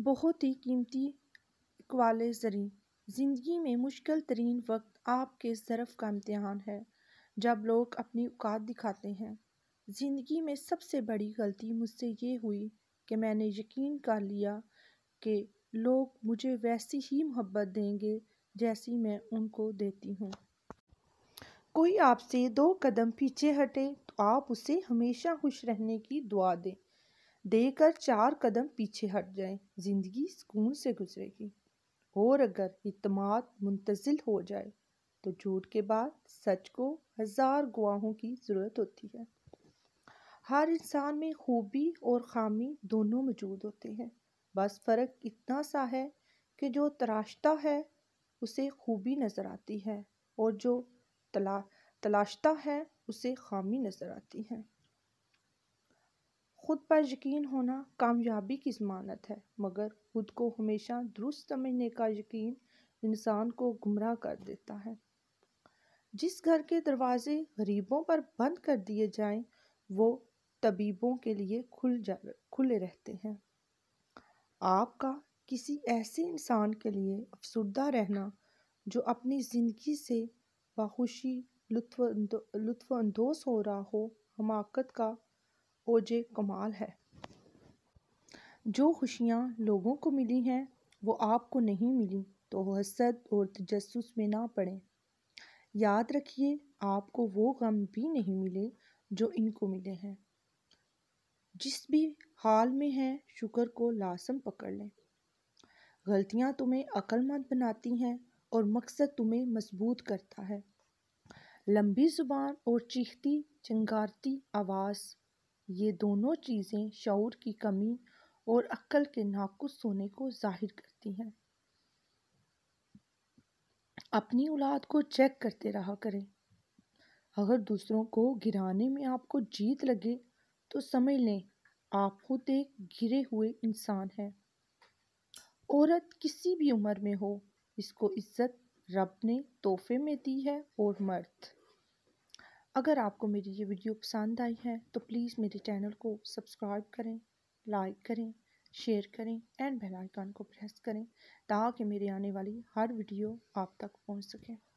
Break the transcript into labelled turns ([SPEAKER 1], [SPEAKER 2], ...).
[SPEAKER 1] बहुत ही कीमती वाले ज़री ज़िंदगी में मुश्किल तरीन वक्त आपके ज़रफ़ का इम्तहान है जब लोग अपनी औकात दिखाते हैं ज़िंदगी में सबसे बड़ी गलती मुझसे ये हुई कि मैंने यकीन कर लिया कि लोग मुझे वैसी ही मोहब्बत देंगे जैसी मैं उनको देती हूँ कोई आपसे दो कदम पीछे हटे तो आप उसे हमेशा खुश रहने की दुआ दें देकर चार कदम पीछे हट जाएं ज़िंदगी सुकून से गुजरेगी और अगर इतमाद मुंतजिल हो जाए तो झूठ के बाद सच को हज़ार गुआहों की ज़रूरत होती है हर इंसान में खूबी और खामी दोनों मौजूद होते हैं बस फ़र्क इतना सा है कि जो तराशता है उसे खूबी नज़र आती है और जो तला तलाशता है उसे खामी नज़र आती है खुद पर यकीन होना कामयाबी की जमानत है मगर खुद को हमेशा दुरुस्त समझने का यकीन इंसान को गुमराह कर देता है जिस घर के दरवाजे गरीबों पर बंद कर दिए जाएं वो तबीबों के लिए खुल जा खुले रहते हैं आपका किसी ऐसे इंसान के लिए अफसुदा रहना जो अपनी ज़िंदगी से बाखुशी लुत्फ लुत्फानंदोज हो रहा हो हमाकत का ओजे कमाल है जो खुशियाँ लोगों को मिली हैं वो आपको नहीं मिली तो हसद और तजस में ना पड़ें याद रखिए आपको वो गम भी नहीं मिले जो इनको मिले हैं जिस भी हाल में हैं शुक्र को लासम पकड़ लें गलतियाँ तुम्हें अक्लमंद बनाती हैं और मकसद तुम्हें मजबूत करता है लंबी ज़ुबान और चीखती चंगारती आवाज़ ये दोनों चीज़ें शौर की कमी और अक्ल के नाकुस होने को जाहिर करती हैं अपनी औलाद को चेक करते रहा करें अगर दूसरों को गिराने में आपको जीत लगे तो समझ लें आप खुद एक घिरे हुए इंसान हैं औरत किसी भी उम्र में हो इसको इज्जत रब ने तोहफे में दी है और मर्द अगर आपको मेरी ये वीडियो पसंद आई है तो प्लीज़ मेरे चैनल को सब्सक्राइब करें लाइक करें शेयर करें एंड बेल आइकन को प्रेस करें ताकि मेरी आने वाली हर वीडियो आप तक पहुंच सके